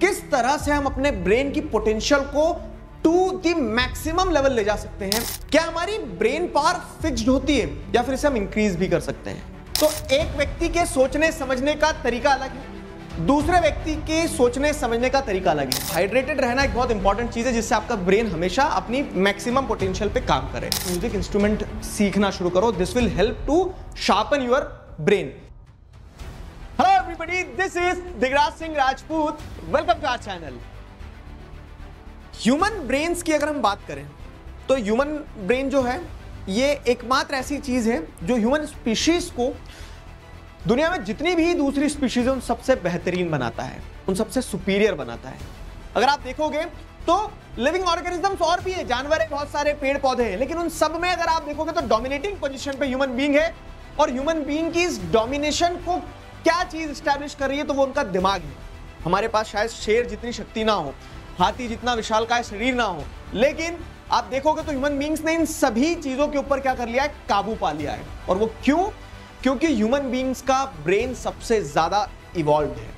किस तरह से हम अपने ब्रेन की पोटेंशियल को टू द मैक्सिमम लेवल ले जा सकते हैं क्या हमारी ब्रेन पावर फिक्स्ड होती है या फिर इसे हम इंक्रीज भी कर सकते हैं तो एक व्यक्ति के सोचने समझने का तरीका अलग है दूसरे व्यक्ति के सोचने समझने का तरीका अलग है हाइड्रेटेड रहना एक बहुत इंपॉर्टेंट चीज़ है जिससे आपका ब्रेन हमेशा अपनी मैक्सिमम पोटेंशियल पे काम करे म्यूजिक इंस्ट्रूमेंट सीखना शुरू करो this will help to sharpen your brain everybody this is Digraj Singh Rajput welcome to our channel human brains की अगर हम बात करें तो ह्यूमन ब्रेन जो है ये एकमात्र ऐसी चीज़ है जो ह्यूमन स्पीशीज़ को दुनिया में जितनी भी दूसरी स्पीशीज़ उन सबसे बेहतरीन बनाता है उन सबसे सुपीरियर बनाता है अगर आप देखोगे तो लिविंग ऑर्गेनिजम्स और भी है जानवर है बहुत सारे पेड़ पौधे हैं लेकिन उन सब में अगर आप देखोगे तो डोमिनेटिंग पोजिशन पे ह्यूमन बींग है और ह्यूमन बींग की इस डोमिनेशन को क्या चीज स्टैब्लिश कर रही है तो वो उनका दिमाग है हमारे पास शायद शेर जितनी शक्ति ना हो हाथी जितना विशाल का शरीर ना हो लेकिन आप देखोगे तो ह्यूमन बींग्स ने इन सभी चीजों के ऊपर क्या कर लिया है काबू पा लिया है और वो क्यों क्योंकि ह्यूमन बींग्स का ब्रेन सबसे ज्यादा इवॉल्व है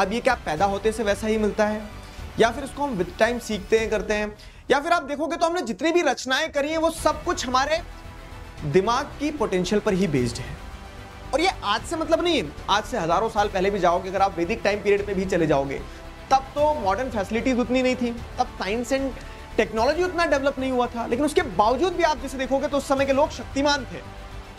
अब ये क्या पैदा होते से वैसा ही मिलता है या फिर उसको हम विद टाइम सीखते हैं करते हैं या फिर आप देखोगे तो हमने जितनी भी रचनाएं करी हैं वो सब कुछ हमारे दिमाग की पोटेंशियल पर ही बेस्ड है और ये आज से मतलब नहीं आज से हजारों साल पहले भी जाओगे अगर आप वैदिक टाइम पीरियड में भी चले जाओगे तब तो मॉडर्न फैसिलिटीज उतनी नहीं थी तब साइंस एंड टेक्नोलॉजी उतना डेवलप नहीं हुआ था लेकिन उसके बावजूद भी आप जैसे देखोगे तो उस समय के लोग शक्तिमान थे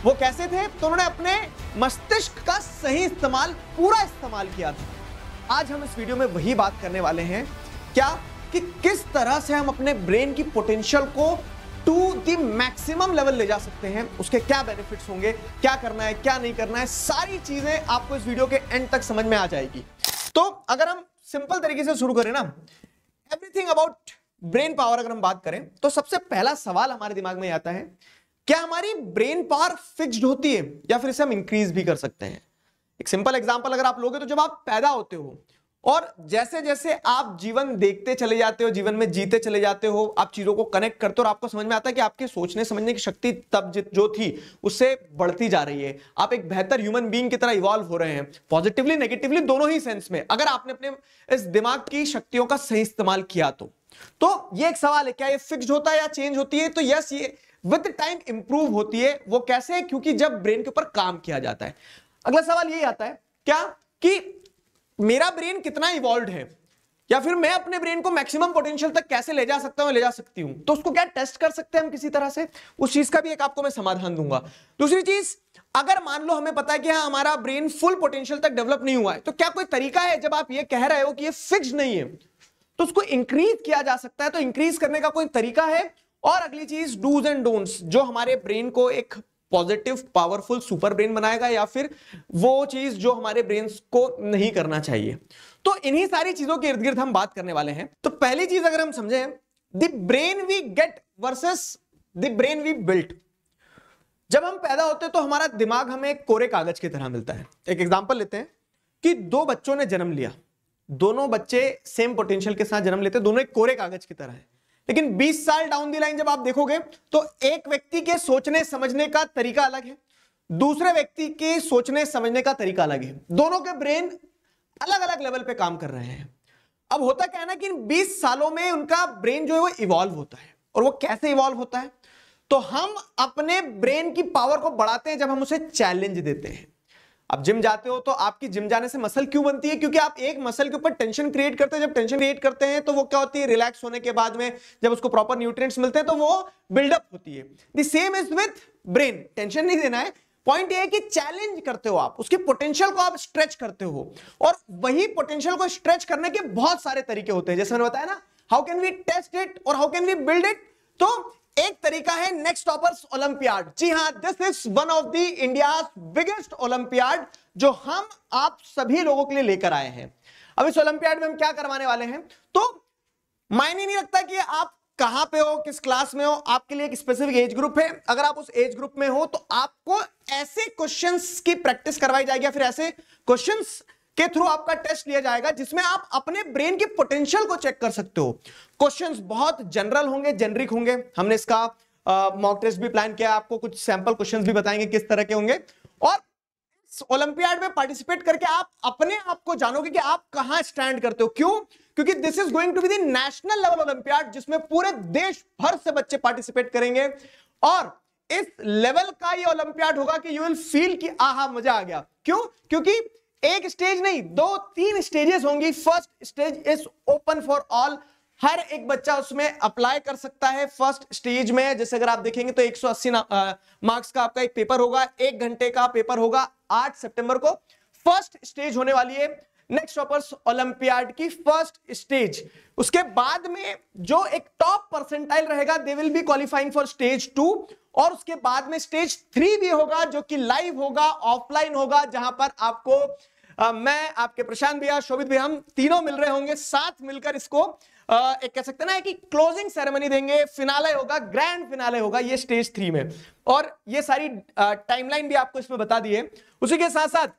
वो कैसे थे तो उन्होंने अपने मस्तिष्क का सही इस्तेमाल पूरा इस्तेमाल किया था आज हम इस वीडियो में वही बात करने वाले हैं क्या कि किस तरह से हम अपने ब्रेन की पोटेंशियल को टू द मैक्सिमम लेवल ले जा सकते हैं उसके क्या बेनिफिट्स होंगे क्या करना है क्या नहीं करना है सारी चीजें आपको इस वीडियो के एंड तक समझ में आ जाएगी तो अगर हम सिंपल तरीके से शुरू करें ना एवरीथिंग अबाउट ब्रेन पावर अगर हम बात करें तो सबसे पहला सवाल हमारे दिमाग में आता है क्या हमारी ब्रेन पावर फिक्स्ड होती है या फिर इसे हम इंक्रीज भी कर सकते हैं एक सिंपल एग्जांपल अगर आप लोगे तो जब आप पैदा होते हो और जैसे जैसे आप जीवन देखते चले जाते हो जीवन में जीते चले जाते हो आप चीजों को कनेक्ट करते हो और आपको समझ में आता है कि आपके सोचने समझने की शक्ति तब जो थी उससे बढ़ती जा रही है आप एक बेहतर ह्यूमन बीइंग की तरह इवॉल्व हो रहे हैं पॉजिटिवली नेगेटिवली दोनों ही सेंस में अगर आपने अपने इस दिमाग की शक्तियों का सही इस्तेमाल किया तो तो ये एक सवाल है क्या ये फिक्स होता है या चेंज होती है तो यस ये विद टाइम इंप्रूव होती है वो कैसे क्योंकि जब ब्रेन के ऊपर काम किया जाता है अगला सवाल यही आता है क्या कि मेरा ब्रेन कितना इवॉल्व है या फिर मैं अपने ब्रेन को मैक्सिमम पोटेंशियल तक कैसे ले जा सकता हूं ले जा सकती हूं तो उसको क्या टेस्ट कर सकते हैं हम किसी तरह से उस चीज का भी एक आपको मैं समाधान दूंगा दूसरी चीज अगर मान लो हमें पता है कि हाँ हमारा ब्रेन फुल पोटेंशियल तक डेवलप नहीं हुआ है तो क्या कोई तरीका है जब आप ये कह रहे हो कि ये फिक्स नहीं है तो उसको इंक्रीज किया जा सकता है तो इंक्रीज करने का कोई तरीका है और अगली चीज डूज एंड डोंट्स जो हमारे ब्रेन को एक पॉजिटिव पावरफुल सुपर ब्रेन बनाएगा या फिर वो चीज जो हमारे ब्रेन को नहीं करना चाहिए तो इन्हीं सारी चीजों के इर्द गिर्द हम बात करने वाले हैं तो पहली चीज अगर हम समझे the brain we get versus the brain we built जब हम पैदा होते हैं तो हमारा दिमाग हमें एक कोरे कागज की तरह मिलता है एक एग्जाम्पल लेते हैं कि दो बच्चों ने जन्म लिया दोनों बच्चे सेम पोटेंशियल के साथ जन्म लेते हैं दोनों एक कोरे कागज की तरह है लेकिन 20 साल डाउन दी लाइन जब आप देखोगे तो एक व्यक्ति के सोचने समझने का तरीका अलग है दूसरे व्यक्ति के सोचने समझने का तरीका अलग है दोनों के ब्रेन अलग अलग लेवल पे काम कर रहे हैं अब होता क्या है ना कि इन 20 सालों में उनका ब्रेन जो है वो इवॉल्व होता है और वो कैसे इवॉल्व होता है तो हम अपने ब्रेन की पावर को बढ़ाते हैं जब हम उसे चैलेंज देते हैं आप जिम जाते हो तो आपकी जिम जाने से मसल क्यों बनती है क्योंकि आप एक मसल के ऊपर टेंशन क्रिएट करते हैं जब टेंशन क्रिएट करते हैं तो वो क्या होती है रिलैक्स होने के बाद में जब उसको प्रॉपर न्यूट्रिएंट्स मिलते हैं तो वो बिल्डअप होती है the same is with brain tension नहीं देना है पॉइंट ये है कि चैलेंज करते हो आप उसके पोटेंशियल को आप स्ट्रेच करते हो और वही पोटेंशियल को स्ट्रेच करने के बहुत सारे तरीके होते हैं जैसे मैंने बताया ना how can we test it और how can we build it तो एक तरीका है नेक्स्ट ऑपर्स ओलंपियाड जी हाँ this is one of the India biggest Olympiad जो हम आप सभी लोगों के लिए लेकर आए हैं अब इस ओलंपियाड में हम क्या करवाने वाले हैं तो मायने नहीं रखता कि आप कहां पे हो किस क्लास में हो आपके लिए एक स्पेसिफिक एज ग्रुप है अगर आप उस एज ग्रुप में हो तो आपको ऐसे क्वेश्चंस की प्रैक्टिस करवाई जाएगी या फिर ऐसे क्वेश्चंस के थ्रू आपका टेस्ट लिया जाएगा जिसमें आप अपने ब्रेन के पोटेंशियल को चेक कर सकते हो क्वेश्चंस बहुत जनरल होंगे जेनरिक होंगे हमने इसका मॉक टेस्ट भी प्लान किया आपको कुछ सैंपल क्वेश्चन भी बताएंगे किस तरह के होंगे और ओलंपियाड में पार्टिसिपेट करके आप अपने आप को जानोगे कि आप कहां स्टैंड करते हो क्यों क्योंकि this is going to be national level Olympiad जिसमें पूरे देश भर से बच्चे पार्टिसिपेट करेंगे और इस लेवल का ये ओलंपियाड होगा कि यू विल फील कि आहा मजा आ गया क्यों क्योंकि एक स्टेज नहीं दो तीन स्टेजेस होंगी first stage is open for all हर एक बच्चा उसमें अप्लाई कर सकता है फर्स्ट स्टेज में जैसे अगर आप देखेंगे तो 180 मार्क्स का आपका एक पेपर होगा एक घंटे का पेपर होगा 8 सितंबर को फर्स्ट स्टेज होने वाली है नेक्स्ट टॉपर्स ओलंपियाड की फर्स्ट स्टेज उसके बाद में जो एक टॉप परसेंटाइल रहेगा they will be qualifying for stage two और उसके बाद में स्टेज थ्री भी होगा जो कि लाइव होगा ऑफलाइन होगा जहां पर आपको आ, मैं आपके प्रशांत भैया शोभित भैया हम तीनों मिल रहे होंगे साथ मिलकर इसको आ, एक कह सकते ना कि क्लोजिंग सेरेमनी देंगे फिनाले होगा ग्रैंड फिनाले होगा ये स्टेज थ्री में और ये सारी टाइमलाइन भी आपको इसमें बता दिए उसी के साथ साथ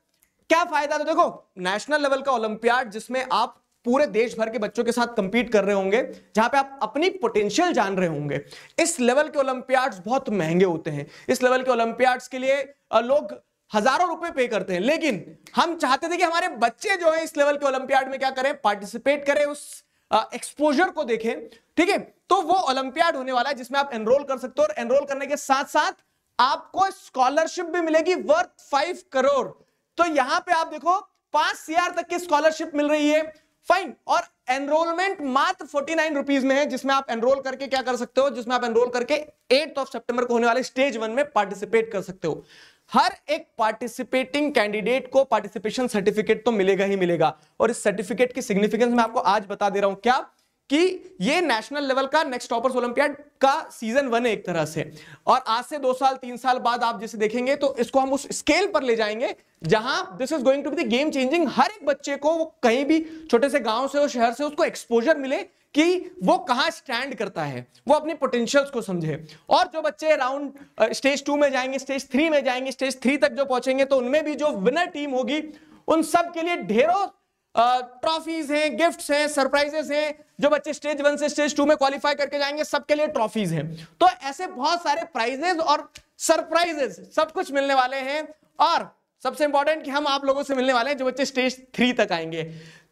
क्या फायदा तो देखो नेशनल लेवल का ओलंपियाड जिसमें आप पूरे देश भर के बच्चों के साथ कंपीट कर रहे होंगे जहां पे आप अपनी पोटेंशियल जान रहे होंगे इस लेवल के ओलंपियाड्स बहुत महंगे होते हैं इस लेवल के ओलंपियाड्स के लिए लोग हजारों रुपए पे करते हैं लेकिन हम चाहते थे कि हमारे बच्चे जो है इस लेवल के ओलंपियाड में क्या करें पार्टिसिपेट करें उस एक्सपोजर को देखें ठीक है तो वो ओलंपियाड होने वाला है जिसमें आप एनरोल कर सकते हो और एनरोल करने के साथ साथ आपको स्कॉलरशिप भी मिलेगी वर्थ फाइव करोड़ तो यहां पे आप देखो पांच सीआर तक की स्कॉलरशिप मिल रही है फाइन और एनरोलमेंट मात्र फोर्टी नाइन रुपीज में है जिसमें आप एनरोल करके क्या कर सकते हो जिसमें आप एनरोल करके एट ऑफ सेप्टेंबर को होने वाले स्टेज वन में पार्टिसिपेट कर सकते हो हर एक पार्टिसिपेटिंग कैंडिडेट को पार्टिसिपेशन सर्टिफिकेट तो मिलेगा ही मिलेगा और इस सर्टिफिकेट की सिग्निफिकेंस मैं आपको आज बता दे रहा हूं क्या कि ये नेशनल लेवल का नेक्स्ट टॉपर्स ओलंपियाड का सीजन वन है एक तरह से और आज से दो साल तीन साल बाद आप जैसे देखेंगे तो इसको हम उस स्केल पर ले जाएंगे जहां this is going to be the game changing हर एक बच्चे को वो कहीं भी छोटे से गांव से और शहर से उसको एक्सपोजर मिले कि वो कहाँ स्टैंड करता है वो अपने पोटेंशियल्स को समझे और जो बच्चे राउंड स्टेज टू में जाएंगे स्टेज थ्री में जाएंगे स्टेज थ्री तक जो पहुंचेंगे तो उनमें भी जो विनर टीम होगी उन सब के लिए ढेरों ट्रॉफीज हैं गिफ्ट हैं सरप्राइजेस हैं जो बच्चे स्टेज वन से स्टेज टू में क्वालिफाई करके जाएंगे सबके लिए ट्रॉफीज हैं तो ऐसे बहुत सारे प्राइजेस और सरप्राइजेस सब कुछ मिलने वाले हैं और सबसे इंपॉर्टेंट कि हम आप लोगों से मिलने वाले हैं जो बच्चे स्टेज थ्री तक आएंगे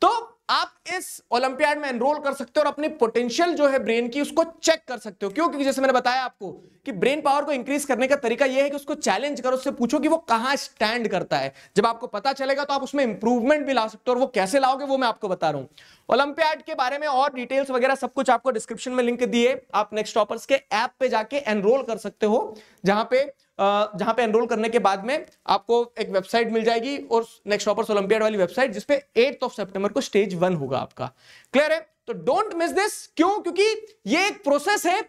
तो आप इस ओलंपियाड में एनरोल कर सकते हो और अपनी पोटेंशियल जो है ब्रेन की उसको चेक कर सकते हो क्यों क्योंकि जैसे मैंने बताया आपको कि ब्रेन पावर को इंक्रीज करने का तरीका यह है कि उसको चैलेंज करो उससे पूछो कि वो कहां स्टैंड करता है जब आपको पता चलेगा तो आप उसमें इंप्रूवमेंट भी ला सकते हो और वो कैसे लाओगे वो मैं आपको बता रहा हूं ओलंपियाड के बारे में और डिटेल्स वगैरह सब कुछ आपको डिस्क्रिप्शन में लिंक दिए आप नेक्स्ट टॉपर्स के ऐप पे जाके एनरोल कर सकते हो जहां पे जहां पे एनरोल करने के बाद में आपको एक वेबसाइट मिल जाएगी और नेक्स्ट ऑपर्स ओलंपियाड वाली वेबसाइट जिसपे एट्थ ऑफ सेप्टेम्बर को स्टेज वन होगा आपका क्लियर है तो डोंट मिस दिस क्यों क्योंकि ये एक प्रोसेस है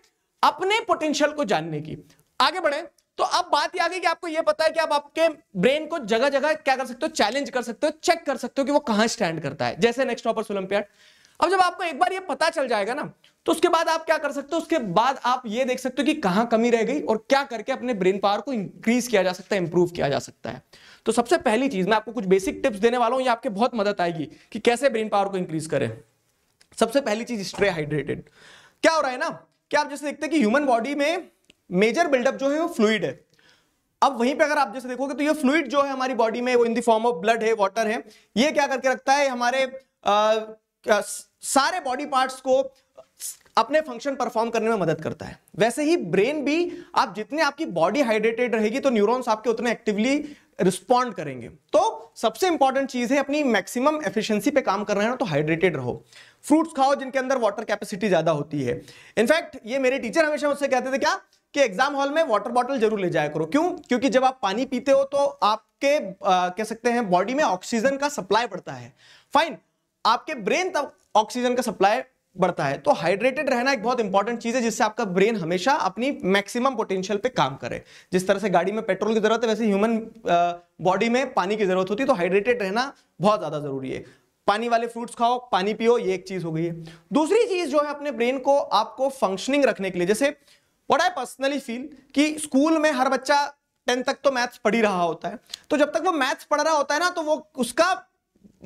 अपने पोटेंशियल को जानने की आगे बढ़े तो अब बात ये आ गई कि आपको ये पता है कि आप आपके ब्रेन को जगह जगह क्या कर सकते हो चैलेंज कर सकते हो चेक कर सकते हो कि वो कहां स्टैंड करता है जैसे नेक्स्ट ऑपर्स ओलंपियाड अब जब आपको एक बार ये पता चल जाएगा ना तो उसके बाद आप क्या कर सकते हो उसके बाद आप ये देख सकते हो कि कहाँ कमी रह गई और क्या करके अपने ब्रेन पावर को इंक्रीज किया जा सकता है इंप्रूव किया जा सकता है तो सबसे पहली चीज मैं आपको कुछ बेसिक टिप्स देने वाला हूँ ये आपके बहुत मदद आएगी कि कैसे ब्रेन पावर को इंक्रीज करें सबसे पहली चीज स्ट्रे हाइड्रेटेड क्या हो रहा है ना क्या आप जैसे देखते हैं कि ह्यूमन बॉडी में मेजर बिल्डअप जो है वो फ्लूड है अब वहीं पे अगर आप जैसे देखोगे तो ये फ्लूड जो है हमारी बॉडी में वो in the form of blood है वाटर है ये क्या करके रखता है हमारे आ, सारे बॉडी पार्ट्स को अपने फंक्शन परफॉर्म करने में मदद करता है वैसे ही ब्रेन भी आप जितने आपकी बॉडी हाइड्रेटेड रहेगी तो न्यूरॉन्स आपके उतने एक्टिवली रिस्पॉन्ड करेंगे तो सबसे इंपॉर्टेंट चीज है अपनी मैक्सिमम एफिशिएंसी पे काम कर रहे हो तो हाइड्रेटेड रहो फ्रूट्स खाओ जिनके अंदर वाटर कैपेसिटी ज्यादा होती है इनफैक्ट ये मेरे टीचर हमेशा मुझसे कहते थे क्या कि एग्जाम हॉल में वाटर बॉटल जरूर ले जाया करो क्यों क्योंकि जब आप पानी पीते हो तो आपके कह सकते हैं बॉडी में ऑक्सीजन का सप्लाई बढ़ता है फाइन आपके ब्रेन तक ऑक्सीजन का सप्लाई बढ़ता है तो हाइड्रेटेड रहना एक बहुत इंपॉर्टेंट चीज है जिससे आपका ब्रेन हमेशा अपनी मैक्सिमम पोटेंशियल पे काम करे जिस तरह से गाड़ी में पेट्रोल की जरूरत है वैसे ह्यूमन बॉडी में पानी की जरूरत होती है तो हाइड्रेटेड रहना बहुत ज्यादा जरूरी है पानी वाले फ्रूट्स खाओ पानी पियो ये एक चीज हो गई है दूसरी चीज जो है अपने ब्रेन को आपको फंक्शनिंग रखने के लिए जैसे वट आई पर्सनली फील कि स्कूल में हर बच्चा टेंथ तक तो मैथ्स पढ़ ही रहा होता है तो जब तक वो मैथ्स पढ़ रहा होता है ना तो वो उसका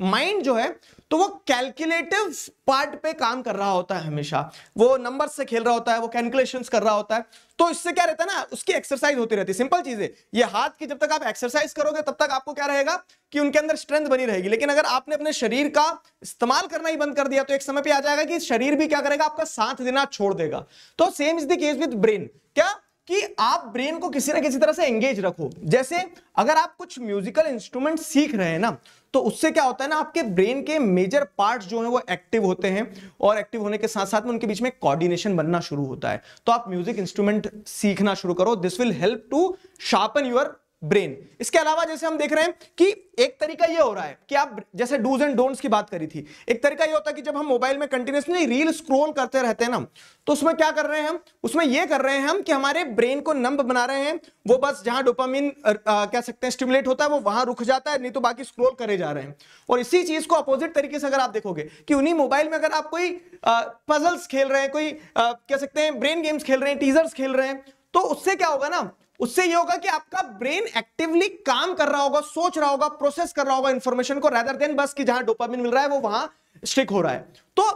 माइंड जो है तो वो कैलकुलेटिव पार्ट पे काम कर रहा होता है हमेशा वो नंबर से खेल रहा होता है वो कैलकुलेशंस कर रहा होता है तो इससे क्या रहता है ना उसकी एक्सरसाइज होती रहती है सिंपल चीज है ये हाथ की जब तक आप एक्सरसाइज करोगे तब तक आपको क्या रहेगा कि उनके अंदर स्ट्रेंथ बनी रहेगी लेकिन अगर आपने अपने शरीर का इस्तेमाल करना ही बंद कर दिया तो एक समय पर आ जाएगा कि शरीर भी क्या करेगा आपका साथ देना छोड़ देगा तो same is the case with brain क्या कि आप ब्रेन को किसी ना किसी तरह से एंगेज रखो जैसे अगर आप कुछ म्यूजिकल इंस्ट्रूमेंट सीख रहे हैं ना तो उससे क्या होता है ना आपके ब्रेन के मेजर पार्ट्स जो हैं वो एक्टिव होते हैं और एक्टिव होने के साथ साथ में उनके बीच में कोऑर्डिनेशन बनना शुरू होता है तो आप म्यूजिक इंस्ट्रूमेंट सीखना शुरू करो this will help to sharpen your brain इसके अलावा जैसे हम देख रहे हैं कि एक तरीका ये हो रहा है कि आप जैसे डूज एंड डोंट्स की बात करी थी एक तरीका ये होता है कि जब हम मोबाइल में कंटिन्यूसली रील स्क्रोल करते रहते हैं ना तो उसमें क्या कर रहे हैं हम उसमें ये कर रहे हैं हम कि हमारे ब्रेन को नंब बना रहे हैं वो बस जहां डोपामिन कह सकते हैं स्टिमुलेट होता है वो वहां रुक जाता है नहीं तो बाकी स्क्रोल करे जा रहे हैं और इसी चीज को अपोजिट तरीके से अगर आप देखोगे कि उन्हीं मोबाइल में अगर आप कोई पजल्स खेल रहे हैं कोई कह सकते हैं ब्रेन गेम्स खेल रहे हैं टीजर्स खेल रहे हैं तो उससे क्या होगा ना उससे ये होगा कि आपका ब्रेन एक्टिवली काम कर रहा होगा सोच रहा होगा प्रोसेस कर रहा होगा इंफॉर्मेशन को रेदर देन बस कि जहां डोपामिन मिल रहा है वो वहां स्टिक हो रहा है तो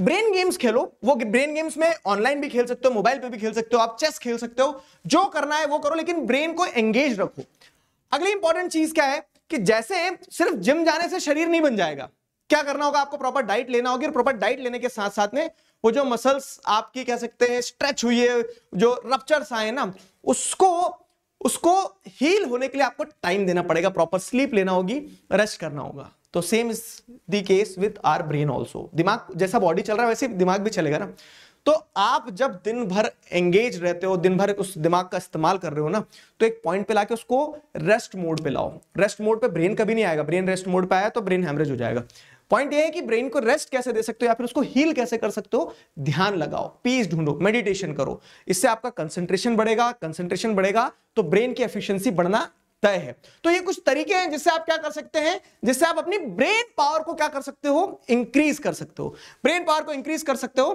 ब्रेन गेम्स खेलो वो ब्रेन गेम्स में ऑनलाइन भी खेल सकते हो मोबाइल पे भी खेल सकते हो आप चेस खेल सकते हो जो करना है वो करो लेकिन ब्रेन को एंगेज रखो अगली इंपॉर्टेंट चीज क्या है कि जैसे सिर्फ जिम जाने से शरीर नहीं बन जाएगा क्या करना होगा आपको प्रॉपर डाइट लेना होगी और प्रॉपर डाइट लेने के साथ साथ में वो जो मसल्स आपकी कह सकते हैं स्ट्रेच हुई है जो रप्चर्स आए ना उसको उसको हील होने के लिए आपको टाइम देना पड़ेगा प्रॉपर स्लीप लेना होगी रेस्ट करना होगा तो same is the case with our brain also दिमाग जैसा बॉडी चल रहा है वैसे दिमाग भी चलेगा ना तो आप जब दिन भर एंगेज रहते हो दिन भर उस दिमाग का इस्तेमाल कर रहे हो ना तो एक पॉइंट पे लाके उसको रेस्ट मोड पे लाओ रेस्ट मोड पे ब्रेन कभी नहीं आएगा ब्रेन रेस्ट मोड पे आया तो ब्रेन हैमरेज हो जाएगा पॉइंट ये है कि ब्रेन को रेस्ट कैसे दे सकते हो या फिर उसको हील कैसे कर सकते हो ध्यान लगाओ पीस ढूंढो मेडिटेशन करो इससे आपका कंसंट्रेशन बढ़ेगा कंसंट्रेशन बढ़ेगा तो ब्रेन की एफिशिएंसी बढ़ना तय है तो ये कुछ तरीके हैं जिससे आप क्या कर सकते हैं जिससे आप अपनी ब्रेन पावर को क्या कर सकते हो इंक्रीज कर सकते हो ब्रेन पावर को इंक्रीज कर सकते हो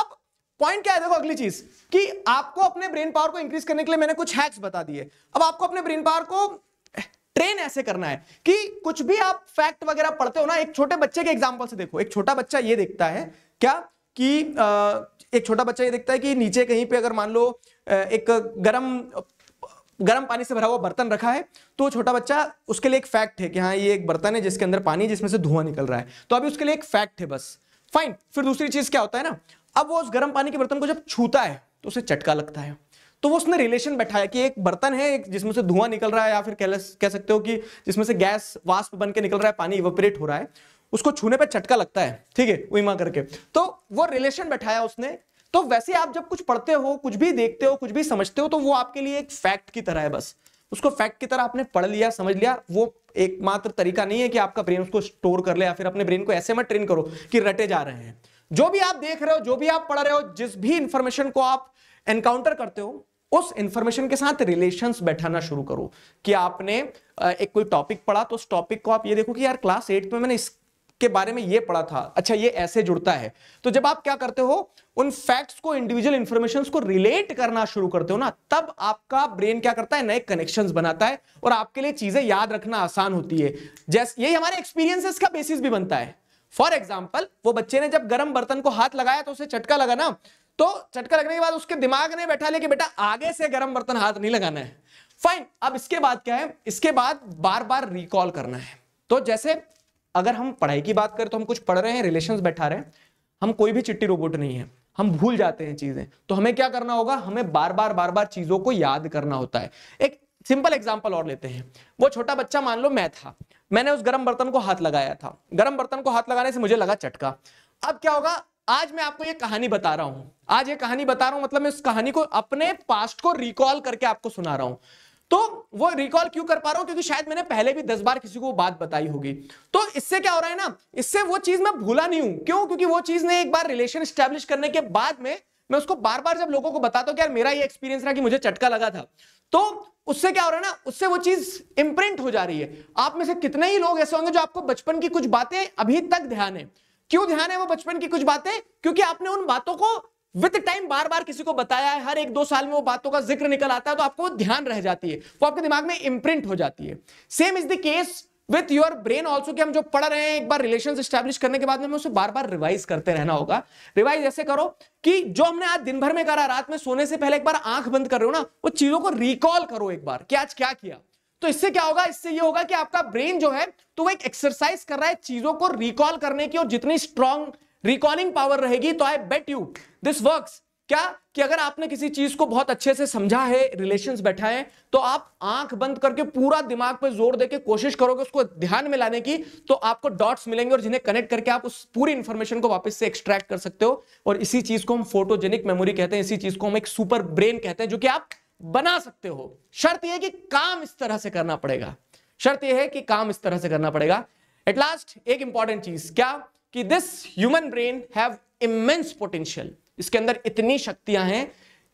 अब पॉइंट क्या है देखो अगली चीज कि आपको अपने ब्रेन पावर को इंक्रीज करने के लिए मैंने कुछ हैक्स बता दिए अब आपको अपने ब्रेन पावर को ट्रेन ऐसे करना है कि कुछ भी आप फैक्ट वगैरह पढ़ते हो ना एक छोटे बच्चे के एग्जाम्पल से देखो एक छोटा बच्चा ये देखता है क्या कि एक छोटा बच्चा ये देखता है कि नीचे कहीं पे अगर मान लो एक गरम गर्म पानी से भरा हुआ बर्तन रखा है तो छोटा बच्चा उसके लिए एक फैक्ट है कि हाँ ये एक बर्तन है जिसके अंदर पानी जिसमें से धुआं निकल रहा है तो अभी उसके लिए एक फैक्ट है बस फाइन फिर दूसरी चीज क्या होता है ना अब वो उस गर्म पानी के बर्तन को जब छूता है तो उसे चटका लगता है तो वो उसने रिलेशन बैठाया कि एक बर्तन है एक जिसमें से धुआं निकल रहा है या फिर कह सकते हो कि जिसमें से गैस वास्प बन के निकल रहा है पानी इवोपरेट हो रहा है उसको छूने पर चटका लगता है ठीक है उमा करके तो वो रिलेशन बैठाया उसने तो वैसे आप जब कुछ पढ़ते हो कुछ भी देखते हो कुछ भी समझते हो तो वो आपके लिए एक फैक्ट की तरह है बस उसको फैक्ट की तरह आपने पढ़ लिया समझ लिया वो एकमात्र तरीका नहीं है कि आपका ब्रेन उसको स्टोर कर ले या फिर अपने ब्रेन को ऐसे में ट्रेन करो कि रटे जा रहे हैं जो भी आप देख रहे हो जो भी आप पढ़ रहे हो जिस भी इंफॉर्मेशन को आप एनकाउंटर करते हो उस इंफॉर्मेशन के साथ रिलेशन बैठाना शुरू करो कि आपने एक कोई टॉपिक पढ़ा तो उस टॉपिक को आप ये देखो कि यार क्लास एट में मैंने इसके बारे में ये पढ़ा था अच्छा ये ऐसे जुड़ता है तो जब आप क्या करते हो उन फैक्ट्स को इंडिविजुअल इंफॉर्मेशन को रिलेट करना शुरू करते हो ना तब आपका ब्रेन क्या करता है नए कनेक्शन बनाता है और आपके लिए चीजें याद रखना आसान होती है जैसे यही हमारे एक्सपीरियंसेस का बेसिस भी बनता है फॉर एग्जाम्पल वो बच्चे ने जब गर्म बर्तन को हाथ लगाया तो उसे चटका लगा ना तो चटका लगने के बाद उसके दिमाग ने बैठा लिया कि बेटा आगे से गर्म बर्तन हाथ नहीं लगाना है फाइन अब इसके बाद क्या है इसके बाद बार बार रिकॉल करना है तो जैसे अगर हम पढ़ाई की बात करें तो हम कुछ पढ़ रहे हैं रिलेशन बैठा रहे हैं हम कोई भी चिट्टी रोबोट नहीं है हम भूल जाते हैं चीजें तो हमें क्या करना होगा हमें बार बार बार बार चीजों को याद करना होता है एक सिंपल एग्जाम्पल और लेते हैं वो छोटा बच्चा मान लो मैं था मैंने उस गर्म बर्तन को हाथ लगाया था गर्म बर्तन को हाथ लगाने से मुझे लगा चटका अब क्या होगा आज मैं आपको ये कहानी बता रहा हूं आज ये कहानी बता रहा हूं मतलब मैं उस कहानी को अपने पास्ट को रिकॉल करके आपको सुना रहा हूं तो वो रिकॉल क्यों कर पा रहा हूं क्योंकि शायद मैंने पहले भी दस बार किसी को बात बताई होगी तो इससे क्या हो रहा है ना इससे वो चीज मैं भूला नहीं हूं क्यों क्योंकि वो चीज ने एक बार रिलेशन स्टैब्लिश करने के बाद में मैं उसको बार बार जब लोगों को बताता हूं कि यार मेरा ये एक्सपीरियंस रहा कि मुझे चटका लगा था तो उससे क्या हो रहा है ना उससे वो चीज इम्प्रिंट हो जा रही है आप में से कितने ही लोग ऐसे होंगे जो आपको बचपन की कुछ बातें अभी तक ध्यान है क्यों ध्यान है वो बचपन की कुछ बातें क्योंकि आपने उन बातों को विद टाइम बार बार किसी को बताया है हर एक दो साल में वो बातों का जिक्र निकल आता है तो आपको ध्यान रह जाती है वो आपके दिमाग में इम्प्रिंट हो जाती है same is the case with your brain also कि हम जो पढ़ रहे हैं एक बार रिलेशन स्टैब्लिश करने के बाद में उसे बार बार रिवाइज करते रहना होगा रिवाइज ऐसे करो कि जो हमने आज दिन भर में करा रात में सोने से पहले एक बार आंख बंद कर रहे हो ना वो चीजों को रिकॉल करो एक बार कि आज क्या किया तो इससे क्या होगा इससे ये होगा कि आपका ब्रेन जो है तो वो एक एक्सरसाइज कर रहा है चीजों को रिकॉल करने की और जितनी स्ट्रॉन्ग रिकॉलिंग पावर रहेगी तो I bet you this works क्या कि अगर आपने किसी चीज को बहुत अच्छे से समझा है रिलेशन बैठा है तो आप आंख बंद करके पूरा दिमाग पर जोर देके कोशिश करोगे उसको ध्यान में लाने की तो आपको डॉट्स मिलेंगे और जिन्हें कनेक्ट करके आप उस पूरी इंफॉर्मेशन को वापस से एक्सट्रैक्ट कर सकते हो और इसी चीज को हम फोटोजेनिक मेमोरी कहते हैं इसी चीज को हम एक सुपर ब्रेन कहते हैं जो कि आप बना सकते हो शर्त यह कि काम इस तरह से करना पड़ेगा शर्त यह है कि काम इस तरह से करना पड़ेगा एट लास्ट एक इंपॉर्टेंट चीज क्या कि this human brain have immense potential इसके अंदर इतनी शक्तियां हैं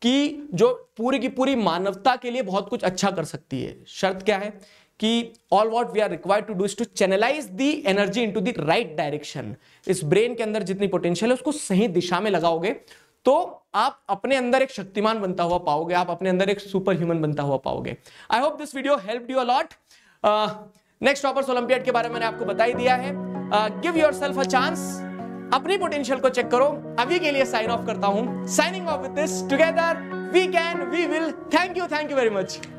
कि जो पूरी की पूरी मानवता के लिए बहुत कुछ अच्छा कर सकती है शर्त क्या है कि all what we are required to do is to channelise the energy in to the right direction इस ब्रेन के अंदर जितनी पोटेंशियल है उसको सही दिशा में लगाओगे तो आप अपने अंदर एक शक्तिमान बनता हुआ पाओगे आप अपने अंदर एक सुपर ह्यूमन बनता हुआ पाओगे I hope this video help you a lot next toppers Olympiad के बारे में आपको बता ही दिया है give your self a chance अपनी पोटेंशियल को चेक करो अभी के लिए साइन ऑफ करता हूं signing off with this together we can we will thank you thank you very much